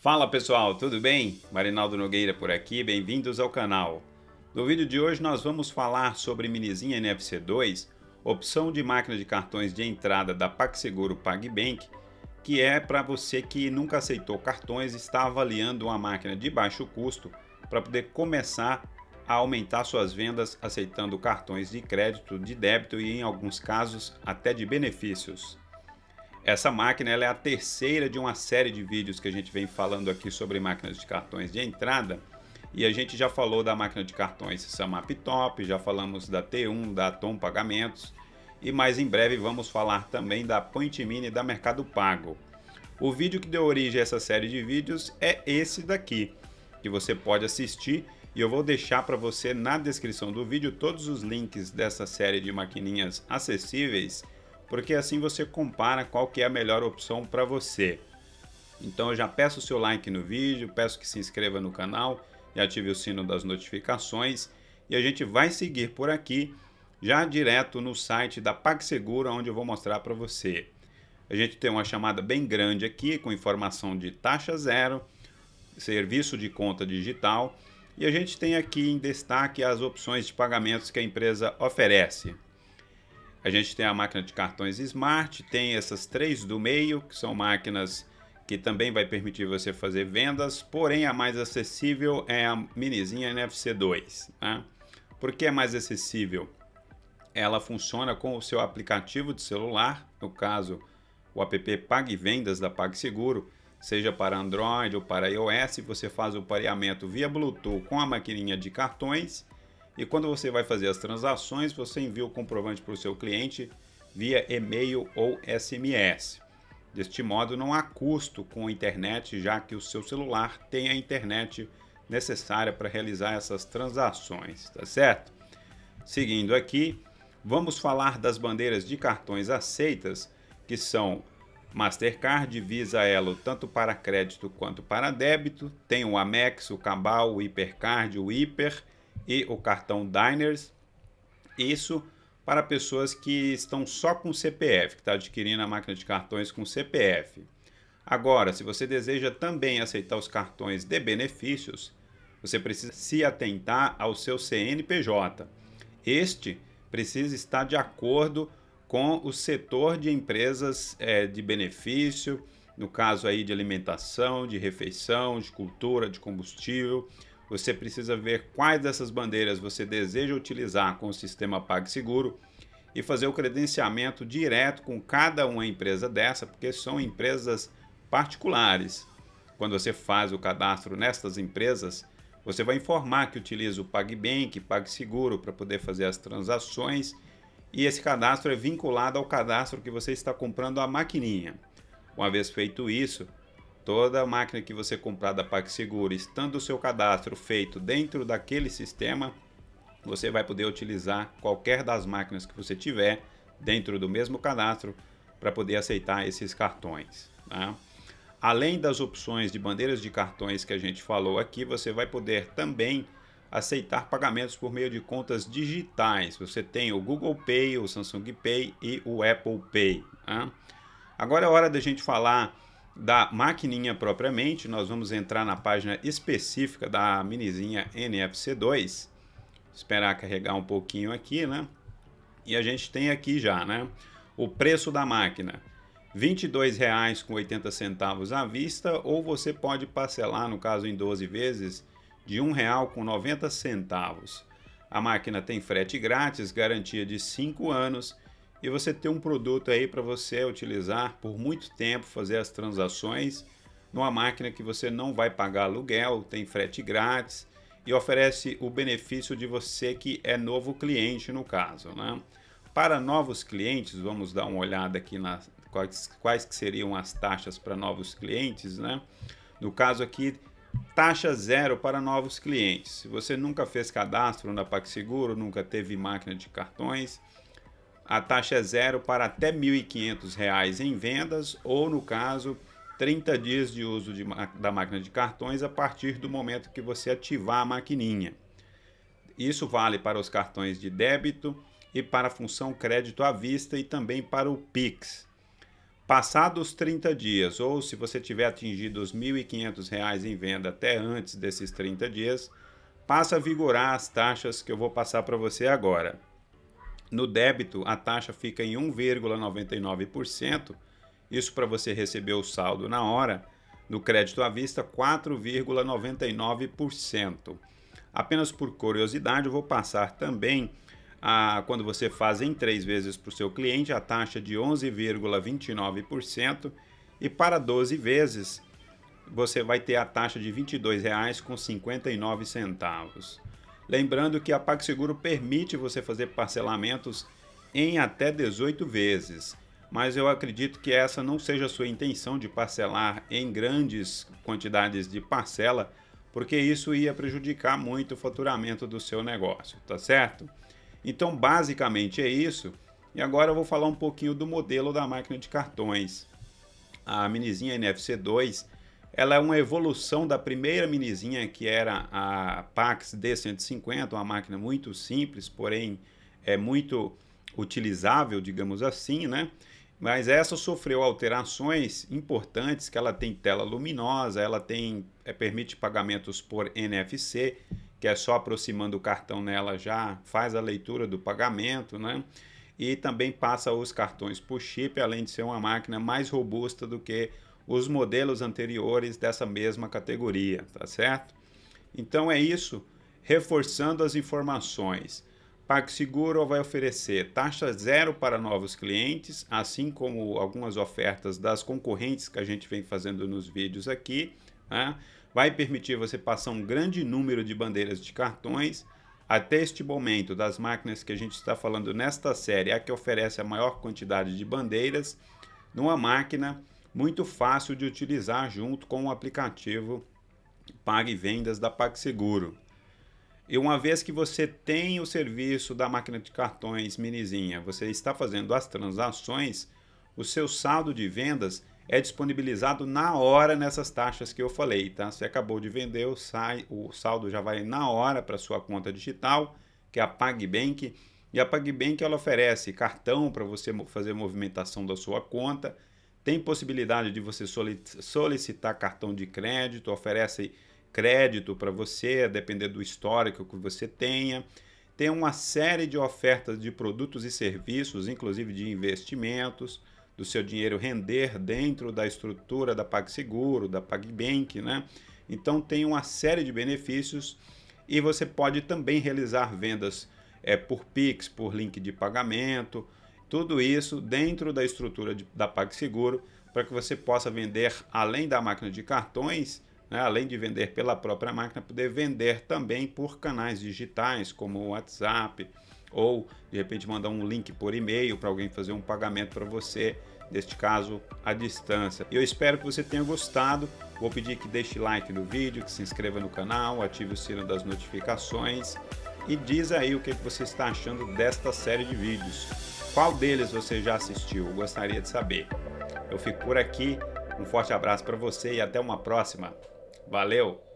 Fala pessoal, tudo bem? Marinaldo Nogueira por aqui, bem-vindos ao canal. No vídeo de hoje nós vamos falar sobre Minizinha NFC 2, opção de máquina de cartões de entrada da PagSeguro PagBank, que é para você que nunca aceitou cartões e está avaliando uma máquina de baixo custo para poder começar a aumentar suas vendas aceitando cartões de crédito, de débito e em alguns casos até de benefícios. Essa máquina é a terceira de uma série de vídeos que a gente vem falando aqui sobre máquinas de cartões de entrada. E a gente já falou da máquina de cartões Samap Top, já falamos da T1, da Atom Pagamentos e mais em breve vamos falar também da Point Mini da Mercado Pago. O vídeo que deu origem a essa série de vídeos é esse daqui, que você pode assistir e eu vou deixar para você na descrição do vídeo todos os links dessa série de maquininhas acessíveis porque assim você compara qual que é a melhor opção para você. Então eu já peço o seu like no vídeo, peço que se inscreva no canal e ative o sino das notificações e a gente vai seguir por aqui já direto no site da PagSeguro, onde eu vou mostrar para você. A gente tem uma chamada bem grande aqui com informação de taxa zero, serviço de conta digital e a gente tem aqui em destaque as opções de pagamentos que a empresa oferece. A gente tem a máquina de cartões Smart, tem essas três do meio, que são máquinas que também vai permitir você fazer vendas, porém a mais acessível é a minizinha NFC 2. Né? Por que é mais acessível? Ela funciona com o seu aplicativo de celular, no caso o app Pague Vendas da PagSeguro, seja para Android ou para iOS, você faz o pareamento via Bluetooth com a maquininha de cartões e quando você vai fazer as transações, você envia o comprovante para o seu cliente via e-mail ou SMS. Deste modo, não há custo com a internet, já que o seu celular tem a internet necessária para realizar essas transações, tá certo? Seguindo aqui, vamos falar das bandeiras de cartões aceitas, que são Mastercard, Visa Elo, tanto para crédito quanto para débito, tem o Amex, o Cabal, o Hipercard, o Hiper e o cartão Diners. Isso para pessoas que estão só com CPF, que está adquirindo a máquina de cartões com CPF. Agora, se você deseja também aceitar os cartões de benefícios, você precisa se atentar ao seu CNPJ. Este precisa estar de acordo com o setor de empresas é, de benefício, no caso aí de alimentação, de refeição, de cultura, de combustível, você precisa ver quais dessas bandeiras você deseja utilizar com o sistema PagSeguro e fazer o credenciamento direto com cada uma empresa dessa, porque são empresas particulares. Quando você faz o cadastro nestas empresas, você vai informar que utiliza o PagBank, PagSeguro para poder fazer as transações e esse cadastro é vinculado ao cadastro que você está comprando a maquininha. Uma vez feito isso, Toda máquina que você comprar da PagSeguro, estando o seu cadastro feito dentro daquele sistema, você vai poder utilizar qualquer das máquinas que você tiver dentro do mesmo cadastro para poder aceitar esses cartões. Tá? Além das opções de bandeiras de cartões que a gente falou aqui, você vai poder também aceitar pagamentos por meio de contas digitais. Você tem o Google Pay, o Samsung Pay e o Apple Pay. Tá? Agora é hora da gente falar da maquininha propriamente, nós vamos entrar na página específica da minizinha NFC2. Esperar carregar um pouquinho aqui, né? E a gente tem aqui já, né? O preço da máquina, R$ 22,80 à vista ou você pode parcelar, no caso em 12 vezes, de R$ 1,90. A máquina tem frete grátis, garantia de 5 anos e você ter um produto aí para você utilizar por muito tempo, fazer as transações numa máquina que você não vai pagar aluguel, tem frete grátis e oferece o benefício de você que é novo cliente no caso, né? Para novos clientes, vamos dar uma olhada aqui nas quais, quais que seriam as taxas para novos clientes, né? No caso aqui, taxa zero para novos clientes. Se você nunca fez cadastro na PagSeguro, nunca teve máquina de cartões, a taxa é zero para até R$ 1.500 em vendas ou, no caso, 30 dias de uso de, da máquina de cartões a partir do momento que você ativar a maquininha. Isso vale para os cartões de débito e para a função crédito à vista e também para o Pix. Passados 30 dias, ou se você tiver atingido os R$ 1.500 em venda até antes desses 30 dias, passa a vigorar as taxas que eu vou passar para você agora. No débito, a taxa fica em 1,99%, isso para você receber o saldo na hora. No crédito à vista, 4,99%. Apenas por curiosidade, eu vou passar também a, quando você faz em três vezes para o seu cliente, a taxa de 11,29% e para 12 vezes você vai ter a taxa de R$ 22,59. Lembrando que a PagSeguro permite você fazer parcelamentos em até 18 vezes, mas eu acredito que essa não seja a sua intenção de parcelar em grandes quantidades de parcela, porque isso ia prejudicar muito o faturamento do seu negócio, tá certo? Então, basicamente é isso. E agora eu vou falar um pouquinho do modelo da máquina de cartões. A minizinha NFC 2 ela é uma evolução da primeira minizinha, que era a Pax D150, uma máquina muito simples, porém é muito utilizável, digamos assim, né? Mas essa sofreu alterações importantes, que ela tem tela luminosa, ela tem é, permite pagamentos por NFC, que é só aproximando o cartão nela já faz a leitura do pagamento, né? E também passa os cartões por chip, além de ser uma máquina mais robusta do que os modelos anteriores dessa mesma categoria, tá certo? Então é isso, reforçando as informações. PagSeguro vai oferecer taxa zero para novos clientes, assim como algumas ofertas das concorrentes que a gente vem fazendo nos vídeos aqui. Né? Vai permitir você passar um grande número de bandeiras de cartões. Até este momento, das máquinas que a gente está falando nesta série, a que oferece a maior quantidade de bandeiras numa máquina muito fácil de utilizar junto com o aplicativo Pague Vendas da PagSeguro. E uma vez que você tem o serviço da máquina de cartões minizinha, você está fazendo as transações, o seu saldo de vendas é disponibilizado na hora nessas taxas que eu falei, tá? Você acabou de vender, sai, o saldo já vai na hora para sua conta digital, que é a PagBank, e a PagBank ela oferece cartão para você fazer movimentação da sua conta, tem possibilidade de você solicitar cartão de crédito, oferece crédito para você, a depender do histórico que você tenha. Tem uma série de ofertas de produtos e serviços, inclusive de investimentos, do seu dinheiro render dentro da estrutura da PagSeguro, da PagBank, né? Então tem uma série de benefícios e você pode também realizar vendas é, por Pix, por link de pagamento, tudo isso dentro da estrutura de, da PagSeguro para que você possa vender além da máquina de cartões, né, além de vender pela própria máquina, poder vender também por canais digitais como o WhatsApp ou de repente mandar um link por e-mail para alguém fazer um pagamento para você, neste caso à distância. Eu espero que você tenha gostado. Vou pedir que deixe like no vídeo, que se inscreva no canal, ative o sino das notificações e diz aí o que você está achando desta série de vídeos. Qual deles você já assistiu? gostaria de saber. Eu fico por aqui. Um forte abraço para você e até uma próxima. Valeu!